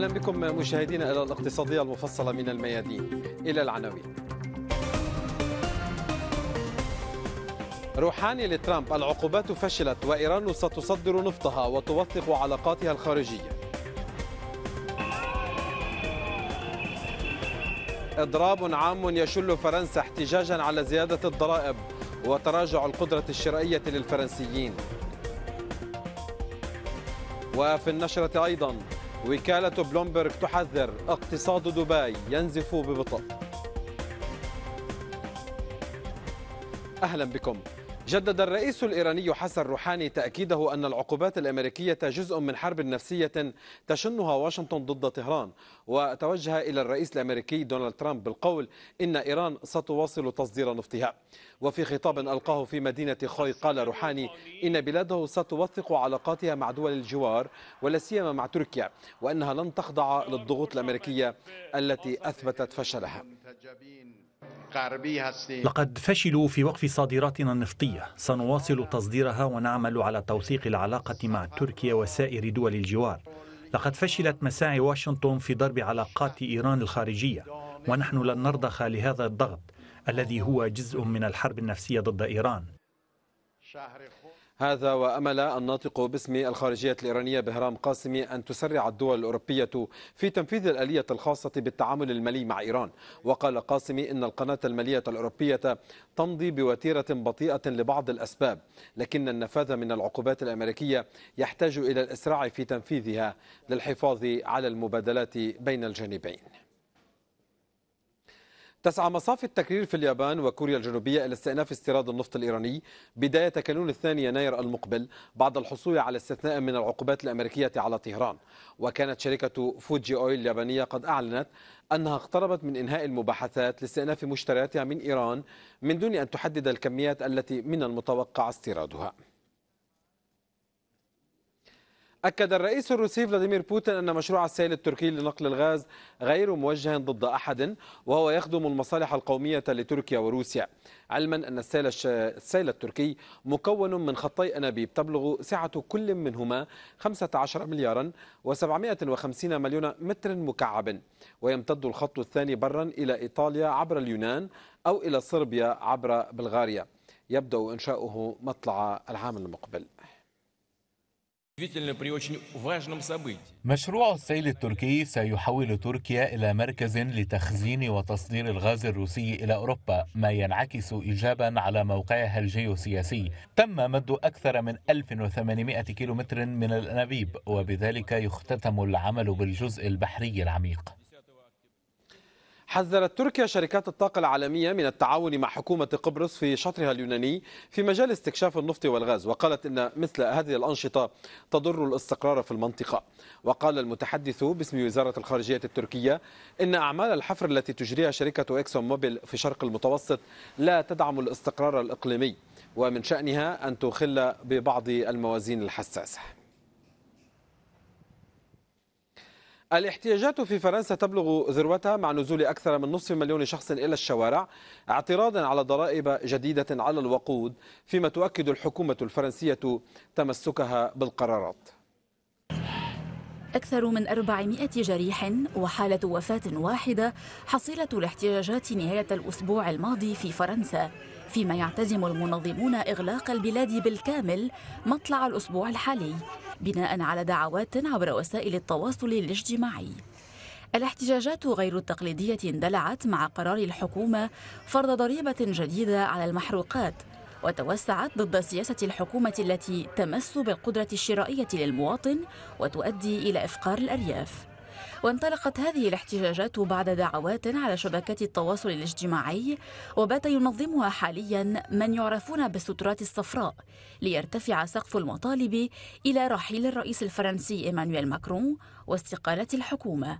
أهلا بكم مشاهدينا إلى الاقتصادية المفصلة من الميادين إلى العناوين روحاني لترامب العقوبات فشلت وإيران ستصدر نفطها وتوثق علاقاتها الخارجية إضراب عام يشل فرنسا احتجاجا على زيادة الضرائب وتراجع القدرة الشرائية للفرنسيين وفي النشرة أيضا وكالة بلومبرغ تحذر اقتصاد دبي ينزف ببطء أهلا بكم جدد الرئيس الإيراني حسن روحاني تأكيده أن العقوبات الأمريكية جزء من حرب نفسية تشنها واشنطن ضد طهران وتوجه إلى الرئيس الأمريكي دونالد ترامب بالقول إن إيران ستواصل تصدير نفطها وفي خطاب ألقاه في مدينة خوي قال روحاني إن بلاده ستوثق علاقاتها مع دول الجوار ولا سيما مع تركيا وأنها لن تخضع للضغوط الأمريكية التي أثبتت فشلها لقد فشلوا في وقف صادراتنا النفطية سنواصل تصديرها ونعمل على توثيق العلاقة مع تركيا وسائر دول الجوار لقد فشلت مساعي واشنطن في ضرب علاقات إيران الخارجية ونحن لن نرضخ لهذا الضغط الذي هو جزء من الحرب النفسية ضد إيران هذا وأمل الناطق باسم الخارجية الإيرانية بهرام قاسمي أن تسرع الدول الأوروبية في تنفيذ الآلية الخاصة بالتعامل المالي مع إيران وقال قاسمي إن القناة المالية الأوروبية تمضي بوتيرة بطيئة لبعض الأسباب لكن النفاذ من العقوبات الأمريكية يحتاج إلى الإسراع في تنفيذها للحفاظ على المبادلات بين الجانبين تسعى مصافي التكرير في اليابان وكوريا الجنوبية إلى استئناف استيراد النفط الإيراني بداية كانون الثاني يناير المقبل بعد الحصول على استثناء من العقوبات الأمريكية على طهران وكانت شركة فوجي أويل اليابانية قد أعلنت أنها اقتربت من إنهاء المباحثات لاستئناف مشترياتها من إيران من دون أن تحدد الكميات التي من المتوقع استيرادها أكد الرئيس الروسي فلاديمير بوتين أن مشروع السيل التركي لنقل الغاز غير موجه ضد أحد وهو يخدم المصالح القومية لتركيا وروسيا علما أن السيل, السيل التركي مكون من خطي أنابيب تبلغ سعة كل منهما 15 مليارا و750 مليون متر مكعب ويمتد الخط الثاني برا إلى إيطاليا عبر اليونان أو إلى صربيا عبر بلغاريا يبدأ إنشاؤه مطلع العام المقبل مشروع السيل التركي سيحول تركيا إلى مركز لتخزين وتصدير الغاز الروسي إلى أوروبا ما ينعكس إيجابا على موقعها الجيوسياسي تم مد أكثر من 1800 كيلومتر من الأنابيب وبذلك يختتم العمل بالجزء البحري العميق حذرت تركيا شركات الطاقة العالمية من التعاون مع حكومة قبرص في شطرها اليوناني في مجال استكشاف النفط والغاز وقالت إن مثل هذه الأنشطة تضر الاستقرار في المنطقة وقال المتحدث باسم وزارة الخارجية التركية إن أعمال الحفر التي تجريها شركة إكسون موبيل في شرق المتوسط لا تدعم الاستقرار الإقليمي ومن شأنها أن تخل ببعض الموازين الحساسة الاحتياجات في فرنسا تبلغ ذروتها مع نزول أكثر من نصف مليون شخص إلى الشوارع اعتراضا على ضرائب جديدة على الوقود فيما تؤكد الحكومة الفرنسية تمسكها بالقرارات أكثر من 400 جريح وحالة وفاة واحدة حصيلة الاحتجاجات نهاية الأسبوع الماضي في فرنسا فيما يعتزم المنظمون إغلاق البلاد بالكامل مطلع الأسبوع الحالي بناء على دعوات عبر وسائل التواصل الاجتماعي الاحتجاجات غير التقليدية اندلعت مع قرار الحكومة فرض ضريبة جديدة على المحروقات وتوسعت ضد سياسة الحكومة التي تمس بالقدرة الشرائية للمواطن وتؤدي إلى إفقار الأرياف وانطلقت هذه الاحتجاجات بعد دعوات على شبكات التواصل الاجتماعي وبات ينظمها حاليا من يعرفون بالسترات الصفراء ليرتفع سقف المطالب إلى رحيل الرئيس الفرنسي إيمانويل ماكرون واستقالة الحكومة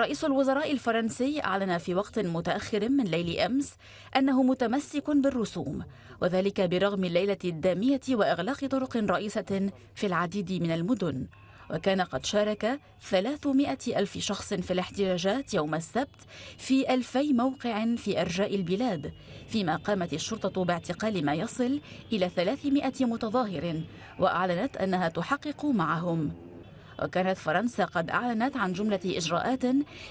رئيس الوزراء الفرنسي أعلن في وقت متأخر من ليل أمس أنه متمسك بالرسوم وذلك برغم الليلة الدامية وإغلاق طرق رئيسة في العديد من المدن وكان قد شارك 300 ألف شخص في الاحتجاجات يوم السبت في ألفي موقع في أرجاء البلاد فيما قامت الشرطة باعتقال ما يصل إلى 300 متظاهر وأعلنت أنها تحقق معهم وكانت فرنسا قد أعلنت عن جملة إجراءات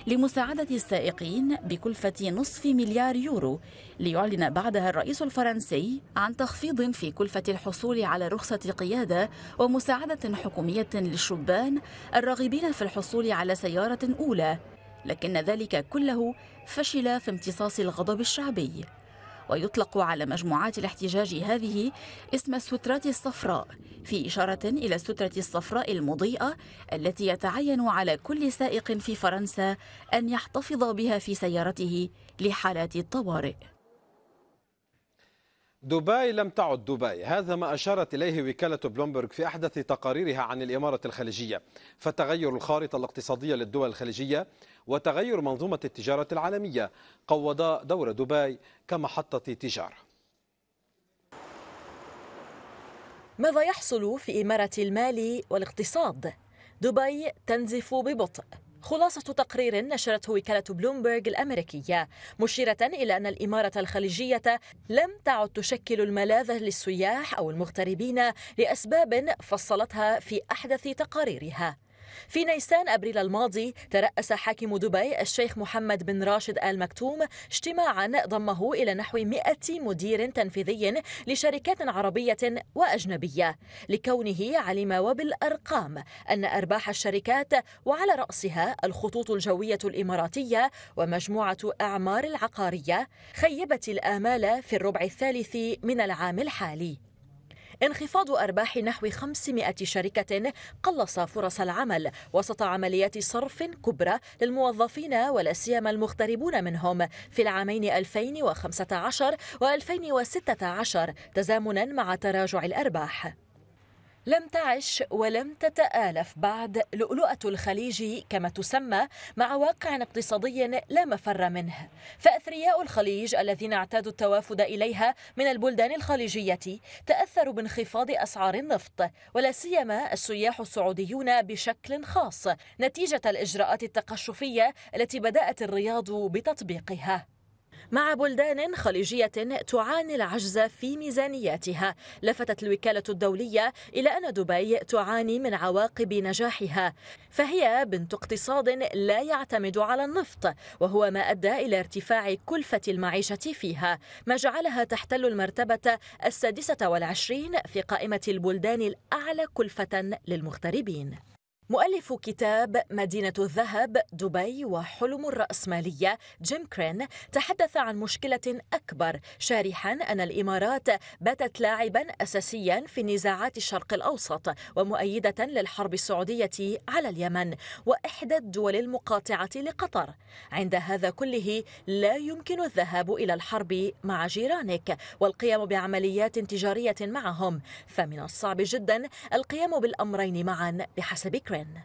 لمساعدة السائقين بكلفة نصف مليار يورو ليعلن بعدها الرئيس الفرنسي عن تخفيض في كلفة الحصول على رخصة قيادة ومساعدة حكومية للشبان الراغبين في الحصول على سيارة أولى لكن ذلك كله فشل في امتصاص الغضب الشعبي ويطلق على مجموعات الاحتجاج هذه اسم السترات الصفراء في إشارة إلى السترة الصفراء المضيئة التي يتعين على كل سائق في فرنسا أن يحتفظ بها في سيارته لحالات الطوارئ دبي لم تعد دبي هذا ما أشارت إليه وكالة بلومبرج في أحدث تقاريرها عن الإمارة الخليجية فتغير الخارطة الاقتصادية للدول الخليجية وتغير منظومة التجارة العالمية قوضا دور دبي كمحطة تجارة ماذا يحصل في إمارة المال والاقتصاد؟ دبي تنزف ببطء خلاصة تقرير نشرته وكالة بلومبرغ الأمريكية مشيرة إلى أن الإمارة الخليجية لم تعد تشكل الملاذ للسياح أو المغتربين لأسباب فصلتها في أحدث تقاريرها في نيسان أبريل الماضي ترأس حاكم دبي الشيخ محمد بن راشد آل مكتوم اجتماعا ضمه إلى نحو 100 مدير تنفيذي لشركات عربية وأجنبية لكونه علم وبالأرقام أن أرباح الشركات وعلى رأسها الخطوط الجوية الإماراتية ومجموعة أعمار العقارية خيبت الآمال في الربع الثالث من العام الحالي انخفاض أرباح نحو 500 شركة قلص فرص العمل وسط عمليات صرف كبرى للموظفين ولا سيما المغتربون منهم في العامين 2015 و 2016 تزامنا مع تراجع الأرباح لم تعش ولم تتآلف بعد لؤلؤة الخليج كما تسمى مع واقع اقتصادي لا مفر منه فأثرياء الخليج الذين اعتادوا التوافد إليها من البلدان الخليجية تأثروا بانخفاض أسعار النفط ولا سيما السياح السعوديون بشكل خاص نتيجة الإجراءات التقشفية التي بدأت الرياض بتطبيقها مع بلدان خليجية تعاني العجز في ميزانياتها لفتت الوكالة الدولية إلى أن دبي تعاني من عواقب نجاحها فهي بنت اقتصاد لا يعتمد على النفط وهو ما أدى إلى ارتفاع كلفة المعيشة فيها ما جعلها تحتل المرتبة السادسة والعشرين في قائمة البلدان الأعلى كلفة للمغتربين مؤلف كتاب مدينة الذهب دبي وحلم الرأسمالية جيم كرين تحدث عن مشكلة أكبر شارحا أن الإمارات باتت لاعبا أساسيا في نزاعات الشرق الأوسط ومؤيدة للحرب السعودية على اليمن وإحدى الدول المقاطعة لقطر عند هذا كله لا يمكن الذهاب إلى الحرب مع جيرانك والقيام بعمليات تجارية معهم فمن الصعب جدا القيام بالأمرين معا بحسب كرين اليابان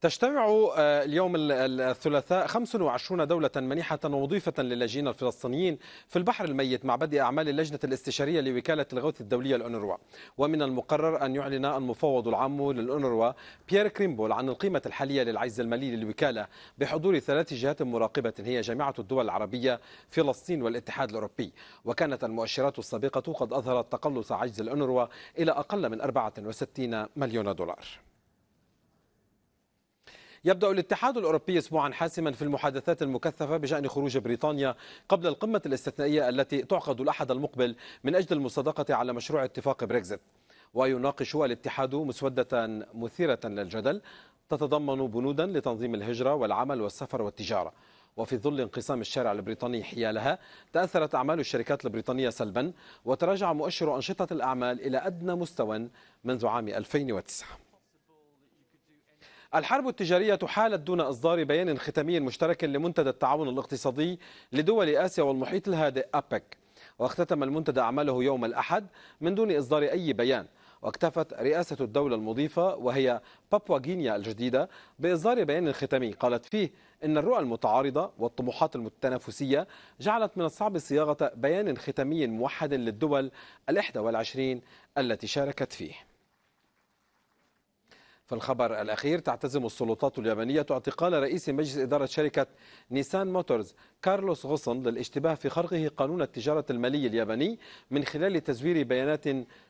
تجتمع آه، اليوم الثلاثاء 25 دولة منيحة وضيفة للاجئين الفلسطينيين في البحر الميت مع بدء أعمال اللجنة الاستشارية لوكالة الغوث الدولية الأونروا ومن المقرر أن يعلن المفوض العام للأونروا بيير كريمبول عن القيمة الحالية للعجز المالي للوكالة بحضور ثلاث جهات مراقبة هي جامعة الدول العربية فلسطين والاتحاد الأوروبي وكانت المؤشرات السابقة قد أظهرت تقلص عجز الأونروا إلى أقل من 64 مليون دولار يبدأ الاتحاد الأوروبي أسبوعا حاسما في المحادثات المكثفة بشأن خروج بريطانيا قبل القمة الاستثنائية التي تعقد الأحد المقبل من أجل المصادقة على مشروع اتفاق بريكزيت ويناقش الاتحاد مسودة مثيرة للجدل تتضمن بنودا لتنظيم الهجرة والعمل والسفر والتجارة وفي ظل انقسام الشارع البريطاني حيالها تأثرت أعمال الشركات البريطانية سلبا وتراجع مؤشر أنشطة الأعمال إلى أدنى مستوى منذ عام 2009 الحرب التجارية حالت دون إصدار بيان ختامي مشترك لمنتدى التعاون الاقتصادي لدول آسيا والمحيط الهادئ أبك واختتم المنتدى أعماله يوم الأحد من دون إصدار أي بيان واكتفت رئاسة الدولة المضيفة وهي بابوا غينيا الجديدة بإصدار بيان ختامي قالت فيه إن الرؤى المتعارضة والطموحات المتنافسية جعلت من الصعب صياغة بيان ختامي موحد للدول الإحدى والعشرين التي شاركت فيه في الخبر الأخير تعتزم السلطات اليابانية اعتقال رئيس مجلس إدارة شركة نيسان موتورز كارلوس غصن للاشتباه في خرقه قانون التجارة المالي الياباني من خلال تزوير بيانات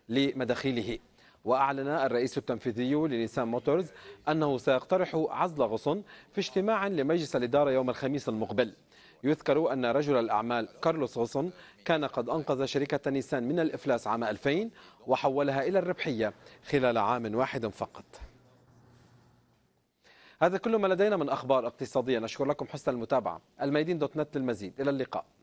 لمداخيله وأعلن الرئيس التنفيذي لنيسان موتورز أنه سيقترح عزل غصن في اجتماع لمجلس الإدارة يوم الخميس المقبل يذكر أن رجل الأعمال كارلوس غصن كان قد أنقذ شركة نيسان من الإفلاس عام 2000 وحولها إلى الربحية خلال عام واحد فقط هذا كل ما لدينا من أخبار اقتصادية نشكر لكم حسن المتابعة الميدين دوت نت للمزيد إلى اللقاء